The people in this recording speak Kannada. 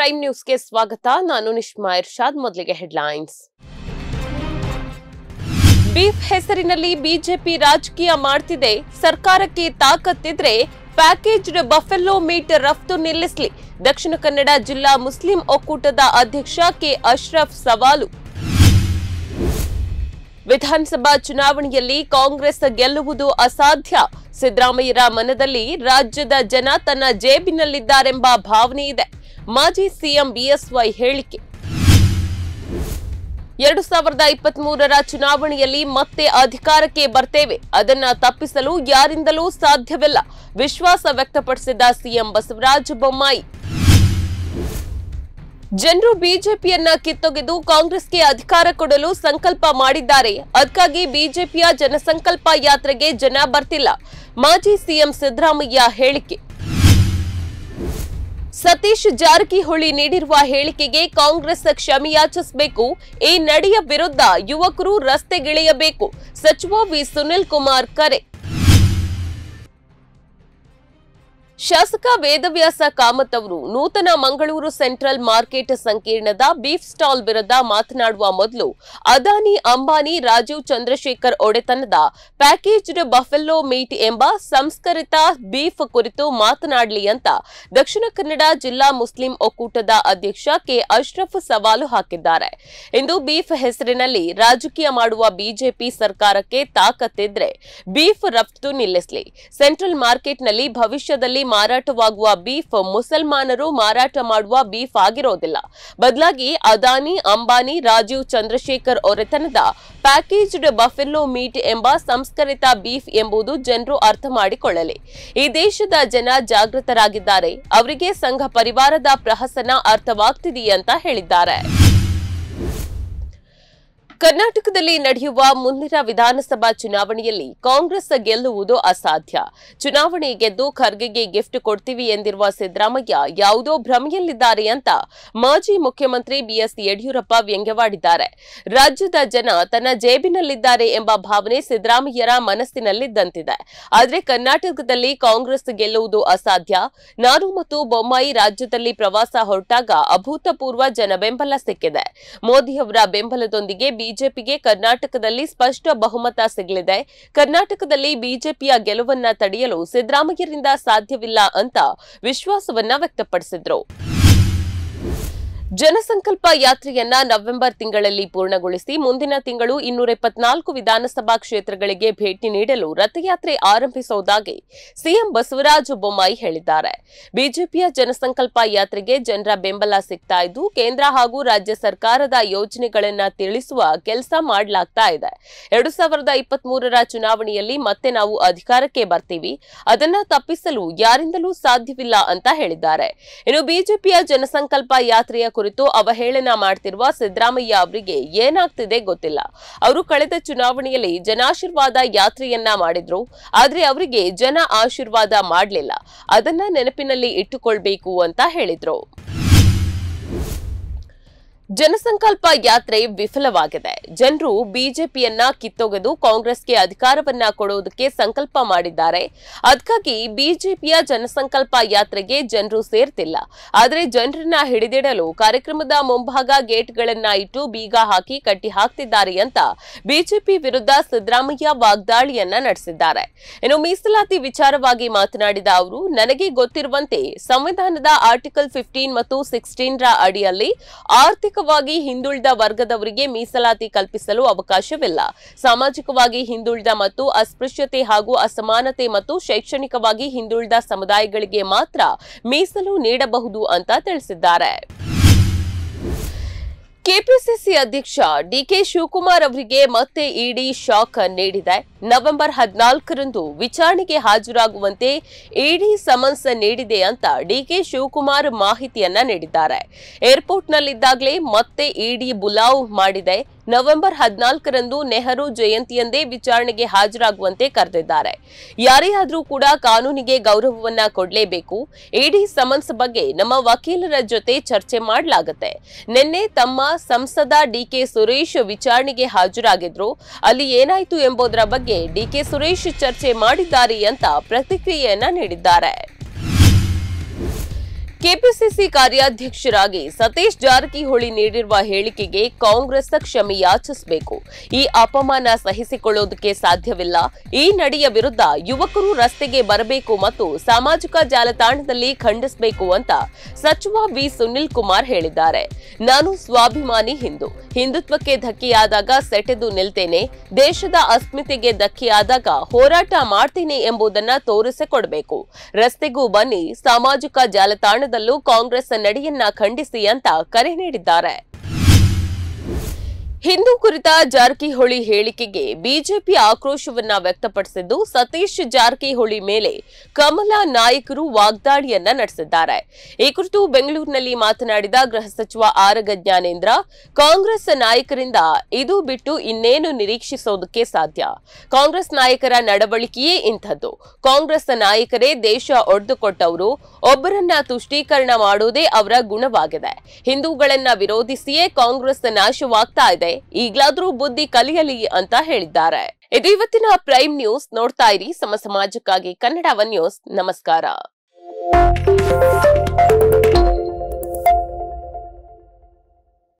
ಪ್ರೈಮ್ ನ್ಯೂಸ್ಗೆ ಸ್ವಾಗತ ನಾನು ನಿಶ್ಮಾ ಇರ್ಷಾದ್ ಮೊದಲಿಗೆ ಹೆಡ್ಲೈನ್ಸ್ ಬೀಫ್ ಹೆಸರಿನಲ್ಲಿ ಬಿಜೆಪಿ ರಾಜಕೀಯ ಮಾಡ್ತಿದೆ ಸರ್ಕಾರಕ್ಕೆ ತಾಕತ್ತಿದ್ರೆ ಪ್ಯಾಕೇಜ್ಡ್ ಬಫೆಲ್ಲೋ ಮೀಟ್ ರಫ್ತು ನಿಲ್ಲಿಸಲಿ ದಕ್ಷಿಣ ಕನ್ನಡ ಜಿಲ್ಲಾ ಮುಸ್ಲಿಂ ಒಕ್ಕೂಟದ ಅಧ್ಯಕ್ಷ ಕೆ ಅಶ್ರಫ್ ಸವಾಲು ವಿಧಾನಸಭಾ ಚುನಾವಣೆಯಲ್ಲಿ ಕಾಂಗ್ರೆಸ್ ಗೆಲ್ಲುವುದು ಅಸಾಧ್ಯ ಸಿದ್ದರಾಮಯ್ಯರ ಮನದಲ್ಲಿ ರಾಜ್ಯದ ಜನ ತನ್ನ ಜೇಬಿನಲ್ಲಿದ್ದಾರೆಂಬ ಭಾವನೆ ಇದೆ ಮಾಜಿ ಸಿಎಂ ಬಿಎಸ್ವೈ ಹೇಳಿಕೆ ಎರಡು ಸಾವಿರದ ಇಪ್ಪತ್ತ್ ಮೂರರ ಚುನಾವಣೆಯಲ್ಲಿ ಮತ್ತೆ ಅಧಿಕಾರಕ್ಕೆ ಬರ್ತೇವೆ ಅದನ್ನ ತಪ್ಪಿಸಲು ಯಾರಿಂದಲೂ ಸಾಧ್ಯವಿಲ್ಲ ವಿಶ್ವಾಸ ವ್ಯಕ್ತಪಡಿಸಿದ ಸಿಎಂ ಬಸವರಾಜ ಬೊಮ್ಮಾಯಿ ಜನರು ಬಿಜೆಪಿಯನ್ನ ಕಿತ್ತೊಗೆದು ಕಾಂಗ್ರೆಸ್ಗೆ ಅಧಿಕಾರ ಕೊಡಲು ಸಂಕಲ್ಪ ಮಾಡಿದ್ದಾರೆ ಅದಕ್ಕಾಗಿ ಬಿಜೆಪಿಯ ಜನಸಂಕಲ್ಪ ಯಾತ್ರೆಗೆ ಜನ ಬರ್ತಿಲ್ಲ ಮಾಜಿ ಸಿಎಂ ಸಿದ್ದರಾಮಯ್ಯ ಹೇಳಿಕೆ ಸತೀಶ್ ಜಾರಕಿಹೊಳಿ ನೀಡಿರುವ ಹೇಳಿಕೆಗೆ ಕಾಂಗ್ರೆಸ್ ಕ್ಷಮೆಯಾಚಿಸಬೇಕು ಈ ನಡೆಯ ವಿರುದ್ಧ ಯುವಕರು ರಸ್ತೆಗಿಳಿಯಬೇಕು ಸಚಿವ ವಿ ಸುನಿಲ್ ಕುಮಾರ್ ಕರೆ ಶಾಸಕ ವೇದವ್ಯಾಸ ಕಾಮತ್ ಅವರು ನೂತನ ಮಂಗಳೂರು ಸೆಂಟ್ರಲ್ ಮಾರ್ಕೆಟ್ ಸಂಕೀರ್ಣದ ಬೀಫ್ ಸ್ಟಾಲ್ ವಿರುದ್ಧ ಮಾತನಾಡುವ ಮೊದಲು ಅದಾನಿ ಅಂಬಾನಿ ರಾಜೀವ್ ಚಂದ್ರಶೇಖರ್ ಒಡೆತನದ ಪ್ಯಾಕೇಜ್ಡ್ ಬಫೆಲ್ಲೋ ಮೀಟ್ ಎಂಬ ಸಂಸ್ಕರಿತ ಬೀಫ್ ಕುರಿತು ಮಾತನಾಡಲಿ ಅಂತ ದಕ್ಷಿಣ ಕನ್ನಡ ಜಿಲ್ಲಾ ಮುಸ್ಲಿಂ ಒಕ್ಕೂಟದ ಅಧ್ಯಕ್ಷ ಕೆ ಅಶ್ರಫ್ ಸವಾಲು ಹಾಕಿದ್ದಾರೆ ಇಂದು ಬೀಫ್ ಹೆಸರಿನಲ್ಲಿ ರಾಜಕೀಯ ಮಾಡುವ ಬಿಜೆಪಿ ಸರ್ಕಾರಕ್ಕೆ ತಾಕತ್ತಿದ್ರೆ ಬೀಫ್ ರಫ್ತು ನಿಲ್ಲಿಸಲಿ ಸೆಂಟ್ರಲ್ ಮಾರ್ಕೆಟ್ನಲ್ಲಿ ಭವಿಷ್ಯದಲ್ಲಿ ಮಾರಾಟವಾಗುವ ಬೀಫ್ ಮುಸಲ್ಮಾನರು ಮಾರಾಟ ಮಾಡುವ ಬೀಫ್ ಆಗಿರೋದಿಲ್ಲ ಬದಲಾಗಿ ಅದಾನಿ ಅಂಬಾನಿ ರಾಜೀವ್ ಚಂದ್ರಶೇಖರ್ ಒರೆತನದ ಪ್ಯಾಕೇಜ್ಡ್ ಬಫೆಲ್ಲೋ ಮೀಟ್ ಎಂಬ ಸಂಸ್ಕರಿತ ಬೀಫ್ ಎಂಬುದು ಜನರು ಅರ್ಥ ಮಾಡಿಕೊಳ್ಳಲಿ ಈ ದೇಶದ ಜನ ಜಾಗೃತರಾಗಿದ್ದಾರೆ ಅವರಿಗೆ ಸಂಘ ಪರಿವಾರದ ಪ್ರಹಸನ ಅಂತ ಹೇಳಿದ್ದಾರೆ ಕರ್ನಾಟಕದಲ್ಲಿ ನಡೆಯುವ ಮುಂದಿನ ವಿಧಾನಸಭಾ ಚುನಾವಣೆಯಲ್ಲಿ ಕಾಂಗ್ರೆಸ್ ಗೆಲ್ಲುವುದು ಅಸಾಧ್ಯ ಚುನಾವಣೆ ಗೆದ್ದು ಖರ್ಗೆಗೆ ಗಿಫ್ಟ್ ಕೊಡ್ತೀವಿ ಎಂದಿರುವ ಸಿದ್ದರಾಮಯ್ಯ ಯಾವುದೋ ಭ್ರಮೆಯಲ್ಲಿದ್ದಾರೆ ಅಂತ ಮಾಜಿ ಮುಖ್ಯಮಂತ್ರಿ ಬಿಎಸ್ ಯಡಿಯೂರಪ್ಪ ವ್ಯಂಗ್ಯವಾಡಿದ್ದಾರೆ ರಾಜ್ಯದ ಜನ ತನ್ನ ಜೇಬಿನಲ್ಲಿದ್ದಾರೆ ಎಂಬ ಭಾವನೆ ಸಿದ್ದರಾಮಯ್ಯರ ಮನಸ್ಸಿನಲ್ಲಿದ್ದಂತಿದೆ ಆದರೆ ಕರ್ನಾಟಕದಲ್ಲಿ ಕಾಂಗ್ರೆಸ್ ಗೆಲ್ಲುವುದು ಅಸಾಧ್ಯ ನಾನು ಮತ್ತು ಬೊಮ್ಮಾಯಿ ರಾಜ್ಯದಲ್ಲಿ ಪ್ರವಾಸ ಹೊರಟಾಗ ಅಭೂತಪೂರ್ವ ಜನ ಬೆಂಬಲ ಸಿಕ್ಕಿದೆ ಮೋದಿಯವರ ಬೆಂಬಲದೊಂದಿಗೆ ಬಿ ಬಿಜೆಪಿಗೆ ಕರ್ನಾಟಕದಲ್ಲಿ ಸ್ಪಷ್ಟ ಬಹುಮತ ಸಿಗಲಿದೆ ಕರ್ನಾಟಕದಲ್ಲಿ ಬಿಜೆಪಿಯ ಗೆಲುವನ್ನ ತಡೆಯಲು ಸಿದ್ದರಾಮಯ್ಯರಿಂದ ಸಾಧ್ಯವಿಲ್ಲ ಅಂತ ವಿಶ್ವಾಸವನ್ನ ವ್ಯಕ್ತಪಡಿಸಿದ್ರು ಜನಸಂಕಲ್ಪ ಯಾತ್ರೆಯನ್ನ ನವೆಂಬರ್ ತಿಂಗಳಲ್ಲಿ ಪೂರ್ಣಗೊಳಿಸಿ ಮುಂದಿನ ತಿಂಗಳು ಇನ್ನೂರ ಇಪ್ಪತ್ನಾಲ್ಕು ವಿಧಾನಸಭಾ ಕ್ಷೇತ್ರಗಳಿಗೆ ಭೇಟಿ ನೀಡಲು ರಥಯಾತ್ರೆ ಆರಂಭಿಸುವುದಾಗಿ ಸಿಎಂ ಬಸವರಾಜ ಬೊಮ್ಮಾಯಿ ಹೇಳಿದ್ದಾರೆ ಬಿಜೆಪಿಯ ಜನಸಂಕಲ್ಪ ಯಾತ್ರೆಗೆ ಜನರ ಬೆಂಬಲ ಸಿಗ್ತಾ ಇದ್ದು ಕೇಂದ್ರ ಹಾಗೂ ರಾಜ್ಯ ಸರ್ಕಾರದ ಯೋಜನೆಗಳನ್ನ ತಿಳಿಸುವ ಕೆಲಸ ಮಾಡಲಾಗ್ತಾ ಇದೆ ಎರಡು ಸಾವಿರದ ಇಪ್ಪತ್ಮೂರರ ಚುನಾವಣೆಯಲ್ಲಿ ಮತ್ತೆ ನಾವು ಅಧಿಕಾರಕ್ಕೆ ಬರ್ತೀವಿ ಅದನ್ನ ತಪ್ಪಿಸಲು ಯಾರಿಂದಲೂ ಸಾಧ್ಯವಿಲ್ಲ ಅಂತ ಹೇಳಿದ್ದಾರೆ ಇನ್ನು ಬಿಜೆಪಿಯ ಜನಸಂಕಲ್ಪ ಯಾತ್ರೆಯ ಕುರಿತು ಅವಹೇಳನ ಮಾಡ್ತಿರುವ ಸಿದ್ದರಾಮಯ್ಯ ಅವರಿಗೆ ಏನಾಗ್ತಿದೆ ಗೊತ್ತಿಲ್ಲ ಅವರು ಕಳೆದ ಚುನಾವಣೆಯಲ್ಲಿ ಜನಾಶೀರ್ವಾದ ಯಾತ್ರೆಯನ್ನ ಮಾಡಿದ್ರು ಆದ್ರೆ ಅವರಿಗೆ ಜನ ಆಶೀರ್ವಾದ ಮಾಡಲಿಲ್ಲ ಅದನ್ನ ನೆನಪಿನಲ್ಲಿ ಇಟ್ಟುಕೊಳ್ಬೇಕು ಅಂತ ಹೇಳಿದ್ರು ಜನಸಂಕಲ್ಪ ಯಾತ್ರೆ ವಿಫಲವಾಗಿದೆ ಜನರು ಬಿಜೆಪಿಯನ್ನ ಕಿತ್ತೊಗೆದು ಕಾಂಗ್ರೆಸ್ಗೆ ಅಧಿಕಾರವನ್ನ ಕೊಡುವುದಕ್ಕೆ ಸಂಕಲ್ಪ ಮಾಡಿದ್ದಾರೆ ಅದಕ್ಕಾಗಿ ಬಿಜೆಪಿಯ ಜನಸಂಕಲ್ಪ ಯಾತ್ರೆಗೆ ಜನರು ಸೇರ್ತಿಲ್ಲ ಆದರೆ ಜನರನ್ನ ಹಿಡಿದಿಡಲು ಕಾರ್ಯಕ್ರಮದ ಮುಂಭಾಗ ಗೇಟ್ಗಳನ್ನ ಇಟ್ಟು ಬೀಗ ಹಾಕಿ ಕಟ್ಟಿ ಹಾಕ್ತಿದ್ದಾರೆ ಅಂತ ಬಿಜೆಪಿ ವಿರುದ್ಧ ಸಿದ್ದರಾಮಯ್ಯ ವಾಗ್ದಾಳಿಯನ್ನ ನಡೆಸಿದ್ದಾರೆ ಇನ್ನು ಮೀಸಲಾತಿ ವಿಚಾರವಾಗಿ ಮಾತನಾಡಿದ ಅವರು ನನಗೆ ಗೊತ್ತಿರುವಂತೆ ಸಂವಿಧಾನದ ಆರ್ಟಿಕಲ್ ಫಿಫ್ಟೀನ್ ಮತ್ತು ಸಿಕ್ಸ್ಟೀನ್ ರ ಅಡಿಯಲ್ಲಿ ಆರ್ಥಿಕ ಸಾಮಾಜಿಕವಾಗಿ ಹಿಂದುಳಿದ ವರ್ಗದವರಿಗೆ ಮೀಸಲಾತಿ ಕಲ್ಪಿಸಲು ಅವಕಾಶವಿಲ್ಲ ಸಾಮಾಜಿಕವಾಗಿ ಹಿಂದುಳಿದ ಮತ್ತು ಅಸ್ಪೃಶ್ಯತೆ ಹಾಗೂ ಅಸಮಾನತೆ ಮತ್ತು ಶೈಕ್ಷಣಿಕವಾಗಿ ಹಿಂದುಳಿದ ಸಮುದಾಯಗಳಿಗೆ ಮಾತ್ರ ಮೀಸಲು ನೀಡಬಹುದು ಅಂತ ತಿಳಿಸಿದ್ದಾರೆ ಕೆಪಿಸಿಸಿ ಅಧ್ಯಕ್ಷ ಡಿಕೆ ಶಿವಕುಮಾರ್ ಅವರಿಗೆ ಮತ್ತೆ ಇಡಿ ಶಾಕ್ ನೀಡಿದೆ ನವೆಂಬರ್ ಹದಿನಾಲ್ಕರಂದು ವಿಚಾರಣೆಗೆ ಹಾಜರಾಗುವಂತೆ ಇಡಿ ಸಮನ್ಸ್ ನೀಡಿದೆ ಅಂತ ಡಿಕೆ ಶಿವಕುಮಾರ್ ಮಾಹಿತಿಯನ್ನ ನೀಡಿದ್ದಾರೆ ಏರ್ಪೋರ್ಟ್ನಲ್ಲಿದ್ದಾಗಲೇ ಮತ್ತೆ ಇಡಿ ಬುಲಾವ್ ಮಾಡಿದೆ ನವೆಂಬರ್ ಹದಿನಾಲ್ಕರಂದು ನೆಹರು ಜಯಂತಿಯಂದೇ ವಿಚಾರಣೆಗೆ ಹಾಜರಾಗುವಂತೆ ಕರೆದಿದ್ದಾರೆ ಯಾರೇ ಆದರೂ ಕೂಡ ಕಾನೂನಿಗೆ ಗೌರವವನ್ನ ಕೊಡಲೇಬೇಕು ಇಡಿ ಸಮನ್ಸ್ ಬಗ್ಗೆ ನಮ್ಮ ವಕೀಲರ ಜೊತೆ ಚರ್ಚೆ ಮಾಡಲಾಗುತ್ತೆ ನಿನ್ನೆ ತಮ್ಮ ಸಂಸದ ಡಿಕೆ ಸುರೇಶ್ ವಿಚಾರಣೆಗೆ ಹಾಜರಾಗಿದ್ರು ಅಲ್ಲಿ ಏನಾಯ್ತು ಎಂಬುದರ ಬಗ್ಗೆ ಡಿಕೆ ಸುರೇಶ್ ಚರ್ಚೆ ಮಾಡಿದ್ದಾರೆ ಅಂತ ಪ್ರತಿಕ್ರಿಯೆಯನ್ನ ನೀಡಿದ್ದಾರೆ ಕೆಪಿಸಿಸಿ ಕಾರ್ಯಾಧ್ಯಕ್ಷರಾಗಿ ಸತೀಶ್ ಜಾರಕಿಹೊಳಿ ನೀಡಿರುವ ಹೇಳಿಕೆಗೆ ಕಾಂಗ್ರೆಸ್ ಕ್ಷಮೆ ಯಾಚಿಸಬೇಕು ಈ ಅಪಮಾನ ಸಹಿಸಿಕೊಳ್ಳೋದಕ್ಕೆ ಸಾಧ್ಯವಿಲ್ಲ ಈ ನಡೆಯ ವಿರುದ್ಧ ಯುವಕರು ರಸ್ತೆಗೆ ಬರಬೇಕು ಮತ್ತು ಸಾಮಾಜಿಕ ಜಾಲತಾಣದಲ್ಲಿ ಖಂಡಿಸಬೇಕು ಅಂತ ಸಚಿವ ವಿ ಸುನಿಲ್ ಕುಮಾರ್ ಹೇಳಿದ್ದಾರೆ ನಾನು ಸ್ವಾಭಿಮಾನಿ ಹಿಂದೂ ಹಿಂದುತ್ವಕ್ಕೆ ಧಕ್ಕೆಯಾದಾಗ ಸೆಟೆದು ನಿಲ್ತೇನೆ ದೇಶದ ಅಸ್ಮಿತೆಗೆ ಧಕ್ಕೆಯಾದಾಗ ಹೋರಾಟ ಮಾಡ್ತೇನೆ ಎಂಬುದನ್ನ ತೋರಿಸಿಕೊಡಬೇಕು ರಸ್ತೆಗೂ ಬನ್ನಿ ಸಾಮಾಜಿಕ ಜಾಲತಾಣ ಮಟ್ಟದಲ್ಲೂ ಕಾಂಗ್ರೆಸ್ ನಡೆಯನ್ನ ಖಂಡಿಸಿ ಅಂತ ಕರೆ ನೀಡಿದ್ದಾರೆ ಹಿಂದೂ ಕುರಿತ ಜಾರಕಿಹೊಳಿ ಹೇಳಿಕೆಗೆ ಬಿಜೆಪಿ ಆಕ್ರೋಶವನ್ನ ವ್ಯಕ್ತಪಡಿಸಿದ್ದು ಸತೀಶ್ ಜಾರಕಿಹೊಳಿ ಮೇಲೆ ಕಮಲ ನಾಯಕರು ವಾಗ್ದಾಳಿಯನ್ನ ನಡೆಸಿದ್ದಾರೆ ಈ ಕುರಿತು ಬೆಂಗಳೂರಿನಲ್ಲಿ ಮಾತನಾಡಿದ ಗೃಹ ಸಚಿವ ಆರಗ ಜ್ಞಾನೇಂದ್ರ ಕಾಂಗ್ರೆಸ್ ನಾಯಕರಿಂದ ಇದು ಬಿಟ್ಟು ಇನ್ನೇನು ನಿರೀಕ್ಷಿಸೋದಕ್ಕೆ ಸಾಧ್ಯ ಕಾಂಗ್ರೆಸ್ ನಾಯಕರ ನಡವಳಿಕೆಯೇ ಇಂಥದ್ದು ಕಾಂಗ್ರೆಸ್ ನಾಯಕರೇ ದೇಶ ಒಡೆದುಕೊಟ್ಟವರು ಒಬ್ಬರನ್ನ ತುಷ್ಟೀಕರಣ ಮಾಡೋದೇ ಅವರ ಗುಣವಾಗಿದೆ ಹಿಂದೂಗಳನ್ನ ವಿರೋಧಿಸಿಯೇ ಕಾಂಗ್ರೆಸ್ ನಾಶವಾಗ್ತಾ ಇದೆ ಈಗ್ಲಾದ್ರೂ ಬುದ್ಧಿ ಕಲಿಯಲಿ ಅಂತ ಹೇಳಿದ್ದಾರೆ ಇದು ಇವತ್ತಿನ ಪ್ರೈಮ್ ನ್ಯೂಸ್ ನೋಡ್ತಾ ಇರಿ ಸಮ ಸಮಾಜಕ್ಕಾಗಿ ಕನ್ನಡವ ನ್ಯೂಸ್ ನಮಸ್ಕಾರ